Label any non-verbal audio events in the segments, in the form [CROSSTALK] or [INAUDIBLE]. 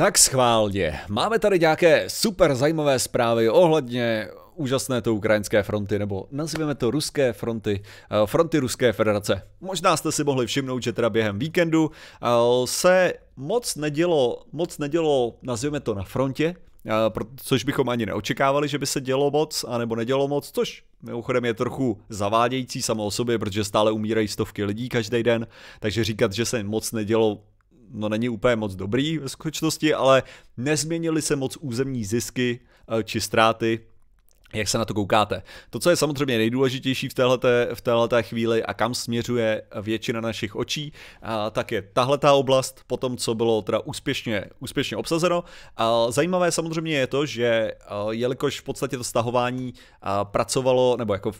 Tak schválně, máme tady nějaké super zajímavé zprávy ohledně úžasné to ukrajinské fronty, nebo nazveme to ruské fronty, eh, fronty Ruské federace. Možná jste si mohli všimnout, že teda během víkendu eh, se moc nedělo, moc nedělo, nazveme to na frontě, eh, což bychom ani neočekávali, že by se dělo moc, anebo nedělo moc, což mimochodem je trochu zavádějící samo o sobě, protože stále umírají stovky lidí každý den, takže říkat, že se moc nedělo, no není úplně moc dobrý ve skutečnosti, ale nezměnily se moc územní zisky eh, či ztráty jak se na to koukáte. To, co je samozřejmě nejdůležitější v téhleté, v téhleté chvíli a kam směřuje většina našich očí, a, tak je tahletá oblast po tom, co bylo teda úspěšně, úspěšně obsazeno. A, zajímavé samozřejmě je to, že jelikož v podstatě to stahování pracovalo, nebo jako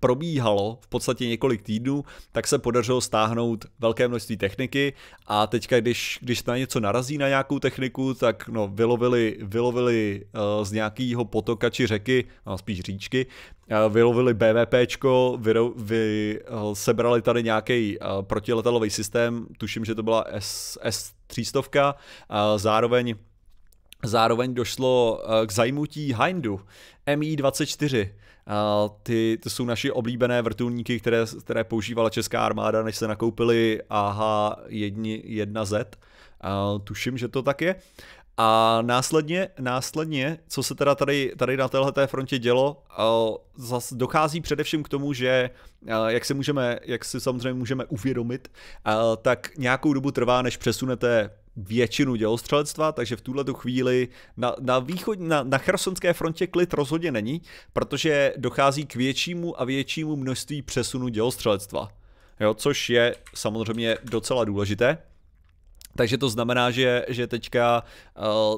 probíhalo v podstatě několik týdnů, tak se podařilo stáhnout velké množství techniky a teďka, když, když na něco narazí na nějakou techniku, tak no, vylovili, vylovili z nějakého potoka či řeky, no, možná spíš říčky, eh, vylovili BVPčko, vy, eh, sebrali tady nějaký eh, protiletelový systém, tuším, že to byla S, S300, zároveň Zároveň došlo k zajmutí Hindu Mi-24. Ty, to jsou naši oblíbené vrtulníky, které, které používala česká armáda, než se nakoupili AH-1Z. Tuším, že to tak je. A následně, následně, co se teda tady, tady na této té frontě dělo, zas dochází především k tomu, že e, jak si, můžeme, jak si samozřejmě můžeme uvědomit, e, tak nějakou dobu trvá, než přesunete většinu dělostřelectva, takže v tuhle chvíli na, na, východ, na, na chersonské frontě klid rozhodně není, protože dochází k většímu a většímu množství přesunu dělostřelectva. Jo, což je samozřejmě docela důležité. Takže to znamená, že, že teďka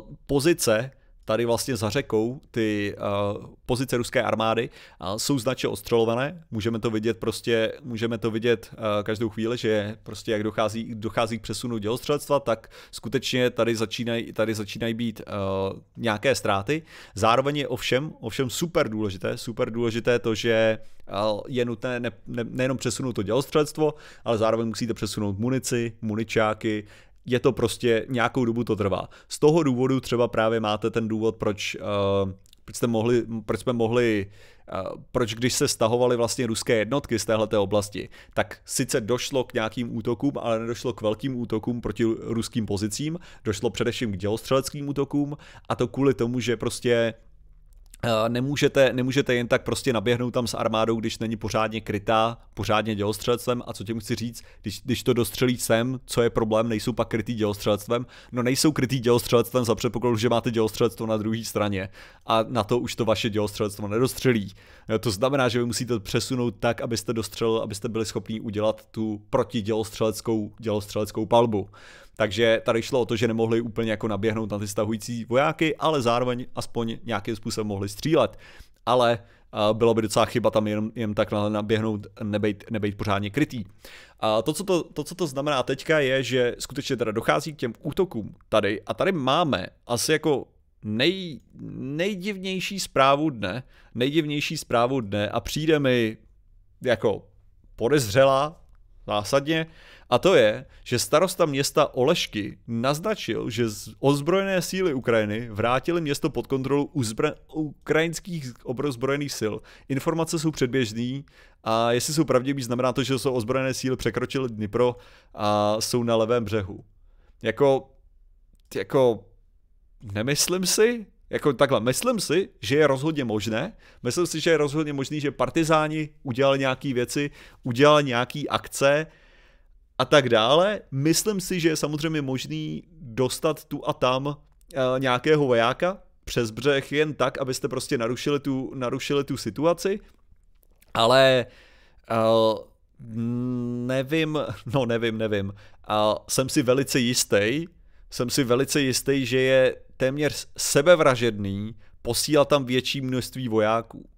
uh, pozice tady vlastně za řekou, ty uh, pozice ruské armády uh, jsou značně ostřelované, můžeme to vidět prostě, můžeme to vidět uh, každou chvíli, že prostě jak dochází, dochází k přesunu dělostřelectva, tak skutečně tady začínají, tady začínají být uh, nějaké ztráty. Zároveň je ovšem, ovšem super důležité, super důležité to, že je nutné ne, ne, nejenom přesunout to dělostřelectvo, ale zároveň musíte přesunout munici, muničáky, je to prostě nějakou dobu to trvá. Z toho důvodu třeba právě máte ten důvod, proč, uh, proč, jste mohli, proč jsme mohli uh, proč když se stahovaly vlastně ruské jednotky z téhleté oblasti, tak sice došlo k nějakým útokům, ale nedošlo k velkým útokům proti ruským pozicím, došlo především k dělostřeleckým útokům a to kvůli tomu, že prostě Eh, nemůžete, nemůžete jen tak prostě naběhnout tam s armádou, když není pořádně krytá, pořádně dělostřelectvem a co tím chci říct, když, když to dostřelí sem, co je problém, nejsou pak krytý dělostřelectvem, no nejsou krytý dělostřelectvem za předpokladu, že máte dělostřelectvo na druhé straně a na to už to vaše dělostřelectvo nedostřelí. Eh, to znamená, že vy musíte přesunout tak, abyste dostřelili, abyste byli schopni udělat tu protidělostřeleckou dělostřeleckou palbu. Takže tady šlo o to, že nemohli úplně jako naběhnout na ty stahující vojáky, ale zároveň aspoň nějakým způsobem mohli střílet. Ale eh, bylo by docela chyba tam jen, jen tak naběhnout, nebejt, nebejt pořádně krytý. A to co to, to, co to znamená teďka, je, že skutečně teda dochází k těm útokům tady a tady máme asi jako nej, nejdivnější zprávu dne, nejdivnější zprávu dne a přijde mi jako podezřela, zásadně, a to je, že starosta města Olešky naznačil, že ozbrojené síly Ukrajiny vrátili město pod kontrolu uzbra- ukrajinských ozbrojených sil. Informace jsou předběžné a jestli jsou pravdivý, znamená to, že jsou ozbrojené síly překročily Dnipro a jsou na levém břehu. Jako, jako, nemyslím si, jako takhle, myslím si, že je rozhodně možné, myslím si, že je rozhodně možné, že partizáni udělali nějaké věci, udělali nějaké akce a tak dále. Myslím si, že je samozřejmě možný dostat tu a tam eh, nějakého vojáka přes břeh jen tak, abyste prostě narušili tu, narušili tu situaci, ale eh, nevím, [LAUGHS] no nevím, nevím, a eh, jsem si velice jistý, jsem si velice jistý, že je téměř sebevražedný posílat tam větší množství vojáků.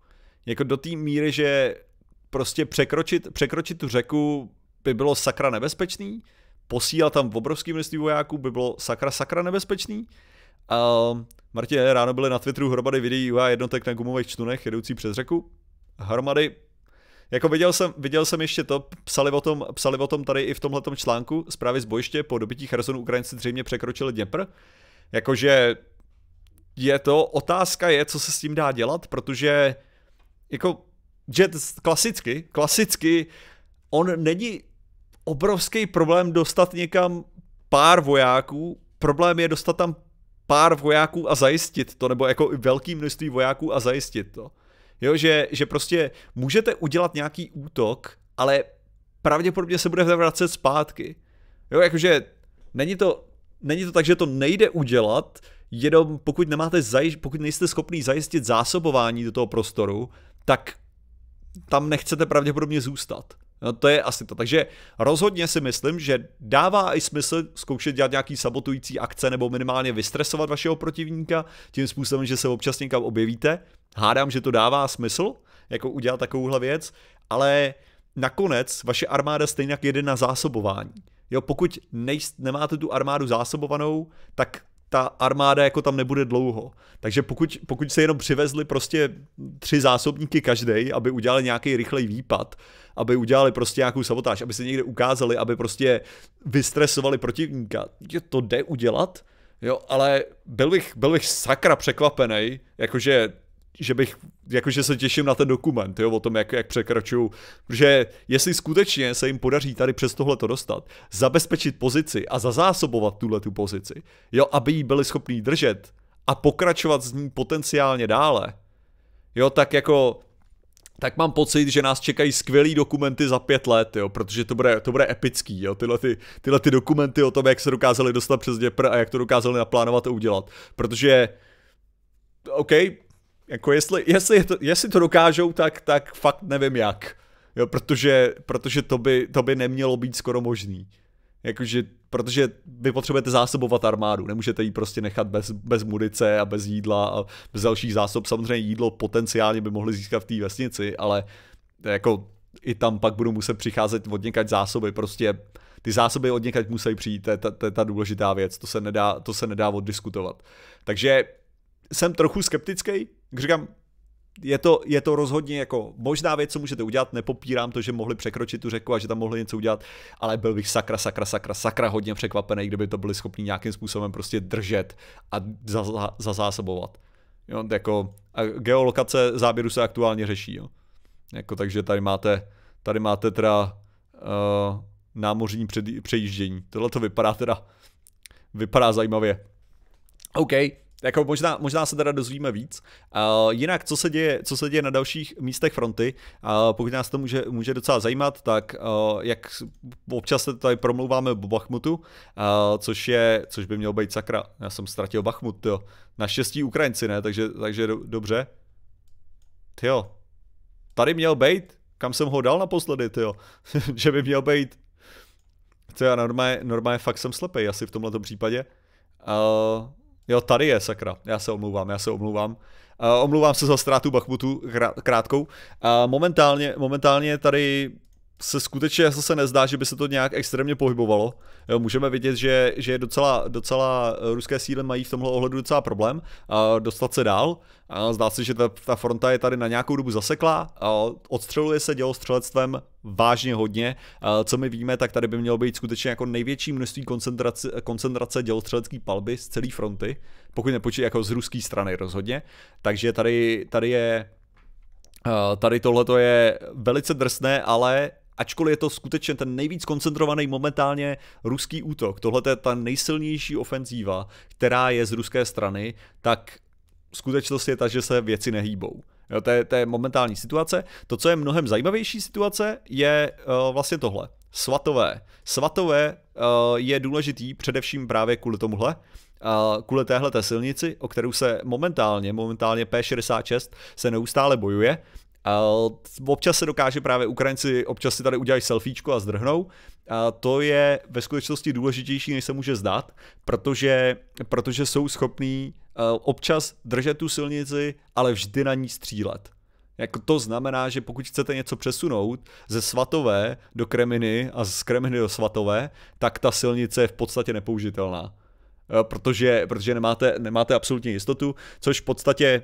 Jako do té míry, že prostě překročit, překročit tu řeku by bylo sakra nebezpečný, posílat tam obrovské množství vojáků by bylo sakra sakra nebezpečný. A Martin, ráno byly na Twitteru hromady videí UA jednotek na gumových čtunech jedoucí přes řeku. Hromady jako viděl jsem, viděl jsem ještě to, psali o tom, psali o tom tady i v tomhle článku, zprávy z bojiště po dobytí Chersonu Ukrajinci zřejmě překročili Dněpr. Jakože je to, otázka je, co se s tím dá dělat, protože jako Jet klasicky, klasicky, on není obrovský problém dostat někam pár vojáků, problém je dostat tam pár vojáků a zajistit to, nebo jako velký množství vojáků a zajistit to. Jo, že, že prostě můžete udělat nějaký útok, ale pravděpodobně se bude vracet zpátky. Jo, jakože není to, není to tak, že to nejde udělat, jenom pokud, nemáte zajiš- pokud nejste schopný zajistit zásobování do toho prostoru, tak tam nechcete pravděpodobně zůstat. No to je asi to. Takže rozhodně si myslím, že dává i smysl zkoušet dělat nějaký sabotující akce nebo minimálně vystresovat vašeho protivníka tím způsobem, že se občas někam objevíte. Hádám, že to dává smysl, jako udělat takovouhle věc, ale nakonec vaše armáda stejně jede na zásobování. Jo, pokud nejst, nemáte tu armádu zásobovanou, tak ta armáda jako tam nebude dlouho. Takže pokud, pokud se jenom přivezli prostě tři zásobníky každý, aby udělali nějaký rychlej výpad, aby udělali prostě nějakou sabotáž, aby se někde ukázali, aby prostě vystresovali protivníka, je to jde udělat, jo, ale byl bych, byl bych sakra překvapený, jakože že bych jakože se těším na ten dokument, jo, o tom, jak, jak překračuju, protože jestli skutečně se jim podaří tady přes tohle to dostat, zabezpečit pozici a zazásobovat tuhle tu pozici, jo, aby jí byli schopní držet a pokračovat s ní potenciálně dále, jo, tak jako tak mám pocit, že nás čekají skvělý dokumenty za pět let, jo, protože to bude, to bude epický, jo, tyhle, ty, tyhle ty dokumenty o tom, jak se dokázali dostat přes Děpr a jak to dokázali naplánovat a udělat, protože OK, jako jestli, jestli, to, jestli to dokážou, tak, tak fakt nevím jak. Jo, protože, protože to, by, to by nemělo být skoro možný. Jakože, protože vy potřebujete zásobovat armádu, nemůžete ji prostě nechat bez, bez munice a bez jídla a bez dalších zásob. Samozřejmě jídlo potenciálně by mohli získat v té vesnici, ale jako i tam pak budou muset přicházet od někať zásoby, prostě ty zásoby od někať musí přijít, to je ta, to je ta důležitá věc, to se, nedá, to se nedá oddiskutovat. Takže jsem trochu skeptický, jak říkám, je to, je to rozhodně jako možná věc, co můžete udělat, nepopírám to, že mohli překročit tu řeku a že tam mohli něco udělat, ale byl bych sakra, sakra, sakra, sakra hodně překvapený, kdyby to byli schopni nějakým způsobem prostě držet a zazásobovat. Jo, jako a geolokace záběru se aktuálně řeší, jo. Jako, takže tady máte, tady máte teda uh, námořní před, přejíždění. Tohle to vypadá teda, vypadá zajímavě. OK, jako možná, možná se teda dozvíme víc. Uh, jinak, co se, děje, co se děje na dalších místech fronty, uh, pokud nás to může, může docela zajímat, tak uh, jak občas se tady promlouváme o Bachmutu, uh, což je, což by mělo být sakra. Já jsem ztratil Bachmut, jo. Naštěstí Ukrajinci, ne? Takže, takže do, dobře. Jo. Tady měl být, kam jsem ho dal naposledy, jo. [LAUGHS] že by měl být. To já normálně, normálně fakt jsem slepej asi v tomhle případě. Uh, Jo, tady je, sakra. Já se omlouvám, já se omlouvám. Uh, omlouvám se za ztrátu Bachmutu krátkou. Uh, momentálně, momentálně tady se skutečně zase nezdá, že by se to nějak extrémně pohybovalo. Jo, můžeme vidět, že, že docela, docela eh, ruské síly mají v tomhle ohledu docela problém a dostat se dál. A zdá se, že ta, ta fronta je tady na nějakou dobu zaseklá. A odstřeluje se dělostřelectvem vážně hodně. A co my víme, tak tady by mělo být skutečně jako největší množství koncentrace, koncentrace dělostřelecké palby z celé fronty, pokud nepočítá jako z ruské strany rozhodně. Takže tady, tady je eh, Tady tohle je velice drsné, ale ačkoliv je to skutečně ten nejvíc koncentrovaný momentálně ruský útok, tohle je ta nejsilnější ofenzíva, která je z ruské strany, tak skutečnost je ta, že se věci nehýbou. Jo, to, je, to je momentální situace. To, co je mnohem zajímavější situace, je uh, vlastně tohle. Svatové. Svatové uh, je důležitý především právě kvůli tomuhle, uh, kvůli téhle silnici, o kterou se momentálně, momentálně P66 se neustále bojuje a občas se dokáže právě Ukrajinci, občas si tady udělají selfiečko a zdrhnou. A to je ve skutečnosti důležitější, než se může zdát, protože, protože jsou schopní eh, občas držet tu silnici, ale vždy na ní střílet. Jako to znamená, že pokud chcete něco přesunout ze Svatové do Kreminy a z Kreminy do Svatové, tak ta silnice je v podstatě nepoužitelná. Eh, protože, protože nemáte, nemáte absolutně jistotu, což v podstatě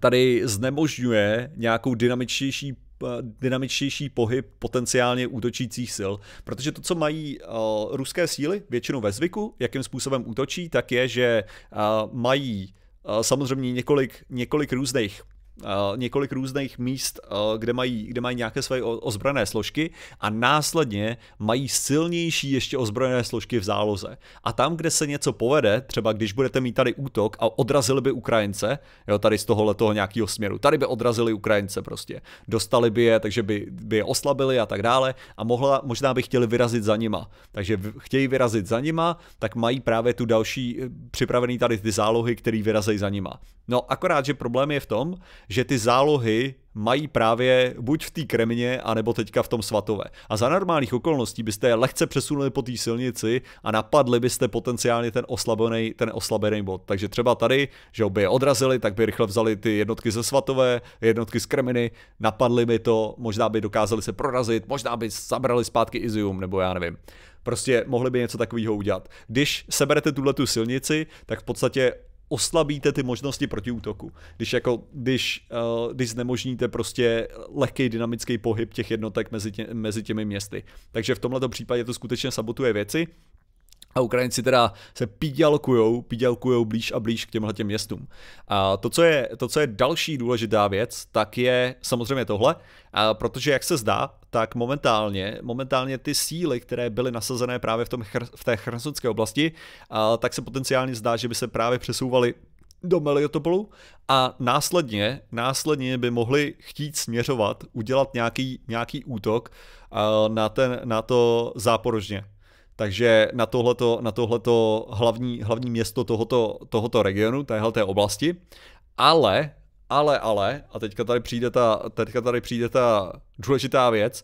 tady znemožňuje nějakou dynamičtější eh, dynamičtější pohyb potenciálně útočících sil. Protože to, co mají uh, ruské síly většinou ve zvyku, jakým způsobem útočí, tak je, že uh, mají uh, samozřejmě několik, několik různých Eh, několik různých míst, eh, kde mají, kde mají nějaké své ozbrojené složky a následně mají silnější ještě ozbrojené složky v záloze. A tam, kde se něco povede, třeba když budete mít tady útok a odrazili by Ukrajince, jo, tady z tohohle toho nějakého směru, tady by odrazili Ukrajince prostě, dostali by je, takže by, by je oslabili a tak dále a mohla, možná by chtěli vyrazit za nima. Takže chtějí vyrazit za nima, tak mají právě tu další eh, připravený tady ty zálohy, které vyrazejí za nima. No akorát, že problém je v tom, že ty zálohy mají právě buď v té Kremně, anebo teďka v tom Svatové. A za normálních okolností byste je lehce přesunuli po té silnici a napadli byste potenciálně ten oslabený, ten oslabený bod. Takže třeba tady, že by je odrazili, tak by rychle vzali ty jednotky ze Svatové, jednotky z Kreminy, napadli by to, možná by dokázali se prorazit, možná by zabrali zpátky Izium, nebo já nevím. Prostě mohli by něco takového udělat. Když seberete tuhle tu silnici, tak v podstatě oslabíte ty možnosti protiútoku. Když, jako, když, uh, když znemožníte prostě lehký dynamický pohyb těch jednotek mezi, tě, mezi těmi městy. Takže v tomto případě to skutečně sabotuje věci. A Ukrajinci teda se pídělkujou, pídělkujou blíž a blíž k těmhle těm městům. A to co, je, to, co je další důležitá věc, tak je samozřejmě tohle, a protože jak se zdá, tak momentálně, momentálně ty síly, které byly nasazené právě v, tom, v té chrnsonské oblasti, a tak se potenciálně zdá, že by se právě přesouvaly do Meliotopolu a následně, následně by mohli chtít směřovat, udělat nějaký, nějaký útok na, ten, na to záporožně, takže na tohleto, na tohleto hlavní, hlavní město tohoto, tohoto regionu, téhle té oblasti. Ale, ale, ale, a teďka tady přijde ta, teďka tady přijde ta důležitá věc,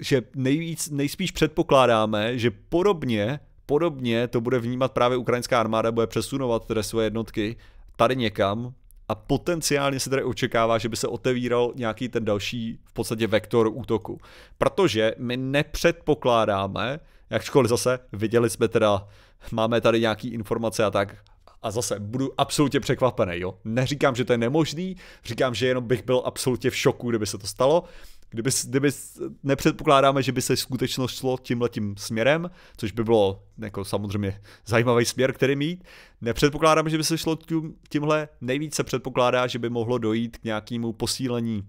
že nejvíc, nejspíš předpokládáme, že podobně, podobně to bude vnímat právě ukrajinská armáda, bude přesunovat tedy své jednotky tady někam, a potenciálně se tady očekává, že by se otevíral nějaký ten další v podstatě vektor útoku. Protože my nepředpokládáme, Jakkoliv zase viděli jsme teda, máme tady nějaký informace a tak, a zase budu absolutně překvapený, jo. Neříkám, že to je nemožný, říkám, že jenom bych byl absolutně v šoku, kdyby se to stalo. Kdyby, kdyby nepředpokládáme, že by se skutečnost šlo tímhletím směrem, což by bylo jako samozřejmě zajímavý směr, který mít, nepředpokládáme, že by se šlo tím, tímhle, nejvíce předpokládá, že by mohlo dojít k nějakému posílení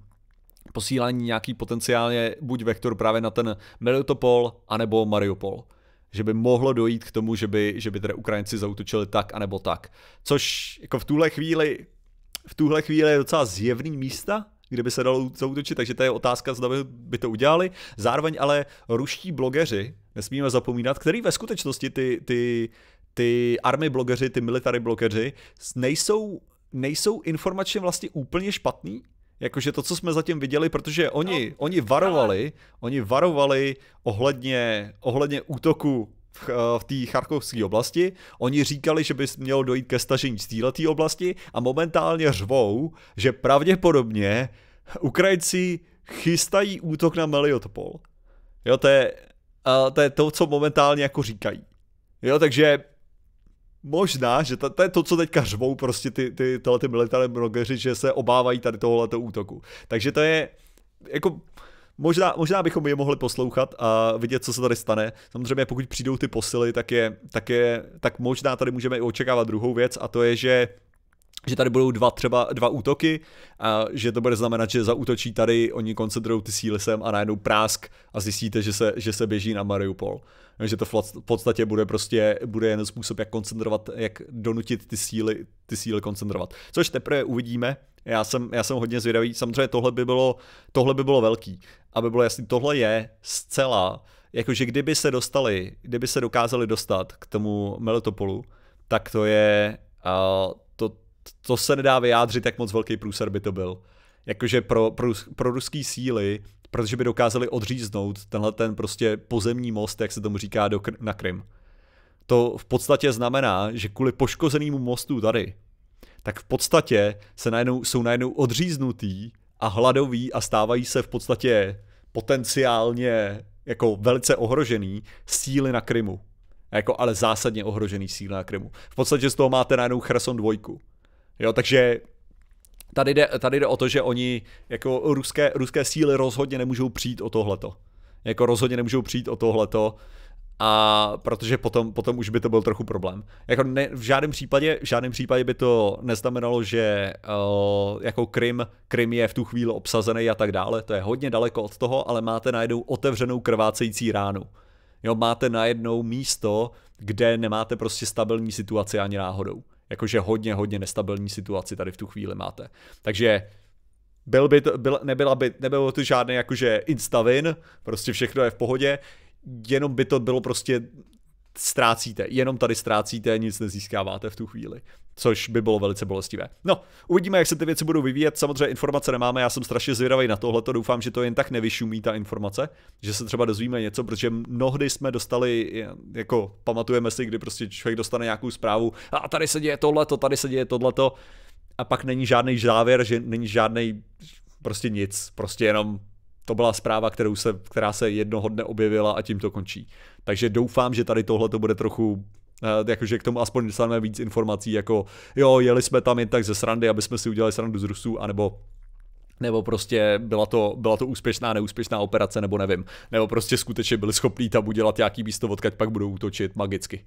posílání nějaký potenciálně buď vektor právě na ten Melitopol, anebo Mariupol že by mohlo dojít k tomu, že by, že by teda Ukrajinci zautočili tak anebo tak. Což jako v tuhle chvíli v tuhle chvíli je docela zjevný místa, kde by se dalo zautočit, takže to je otázka, zda by, by to udělali. Zároveň ale ruští blogeři, nesmíme zapomínat, který ve skutečnosti ty, ty, ty army blogeři, ty military blogeři nejsou, nejsou informačně vlastně úplně špatný, Jakože to, co jsme zatím viděli, protože oni, no, oni varovali, ale... oni varovali ohledně, ohledně útoku v, v té charkovské oblasti. Oni říkali, že by mělo dojít ke stažení z této oblasti a momentálně řvou, že pravděpodobně Ukrajinci chystají útok na Meliotopol. Jo, to je, to je to, co momentálně jako říkají. Jo, takže možná, že to, to je to, co teďka řvou prostě ty, ty, tohle ty militární blogeři, že se obávají tady tohoto útoku. Takže to je jako Možná, možná bychom je mohli poslouchat a vidět, co se tady stane. Samozřejmě, pokud přijdou ty posily, tak, je, tak, je, tak možná tady můžeme i očekávat druhou věc, a to je, že že tady budou dva třeba dva útoky a že to bude znamenat, že zaútočí tady, oni koncentrují ty síly sem a najednou prásk a zjistíte, že se, že se běží na Mariupol že to v podstatě bude prostě bude jen způsob, jak koncentrovat, jak donutit ty síly, ty síly koncentrovat. Což teprve uvidíme, já jsem, já jsem hodně zvědavý, samozřejmě tohle by bylo, tohle by bylo velký, aby bylo jasný, tohle je zcela, jakože kdyby se dostali, kdyby se dokázali dostat k tomu Melitopolu, tak to je, uh, to, to se nedá vyjádřit, jak moc velký průser by to byl. Jakože pro, pro, pro ruský síly protože by dokázali odříznout tenhle ten prostě pozemní most, jak se tomu říká, do, na Krym. To v podstatě znamená, že kvůli poškozenému mostu tady, tak v podstatě se najednou, jsou najednou odříznutý a hladoví a stávají se v podstatě potenciálně jako velice ohrožený síly na Krymu. Jako, ale zásadně ohrožený síly na Krymu. V podstatě z toho máte najednou Cherson dvojku. Jo, takže Tady jde, tady jde o to, že oni jako ruské, ruské síly rozhodně nemůžou přijít o tohleto. Jako rozhodně nemůžou přijít o tohleto, a protože potom, potom už by to byl trochu problém. Jako ne, v, žádném případě, v žádném případě by to neznamenalo, že uh, jako Krym, Krym je v tu chvíli obsazený a tak dále, to je hodně daleko od toho, ale máte najednou otevřenou krvácející ránu. Jo, máte najednou místo, kde nemáte prostě stabilní situaci ani náhodou jakože hodně, hodně nestabilní situaci tady v tu chvíli máte. Takže byl by to, byl, nebyla by, nebylo to žádné jakože instavin, prostě všechno je v pohodě, jenom by to bylo prostě ztrácíte, jenom tady ztrácíte, nic nezískáváte v tu chvíli. Což by bylo velice bolestivé. No, uvidíme, jak se ty věci budou vyvíjet. Samozřejmě informace nemáme, já jsem strašně zvědavý na tohle, to doufám, že to jen tak nevyšumí ta informace, že se třeba dozvíme něco, protože mnohdy jsme dostali, jako pamatujeme si, kdy prostě člověk dostane nějakou zprávu, a tady se děje tohle, tady se děje tohle, a pak není žádný závěr, že není žádný prostě nic, prostě jenom to byla zpráva, kterou se, která se jednoho dne objevila a tím to končí. Takže doufám, že tady tohle to bude trochu eh, jakože k tomu aspoň dostaneme víc informací, jako jo, jeli jsme tam jen tak ze srandy, aby jsme si udělali srandu z Rusů, anebo nebo prostě byla to, byla to úspěšná, neúspěšná operace, nebo nevím. Nebo prostě skutečně byli schopní tam udělat nějaký místo, odkaď pak budou útočit magicky.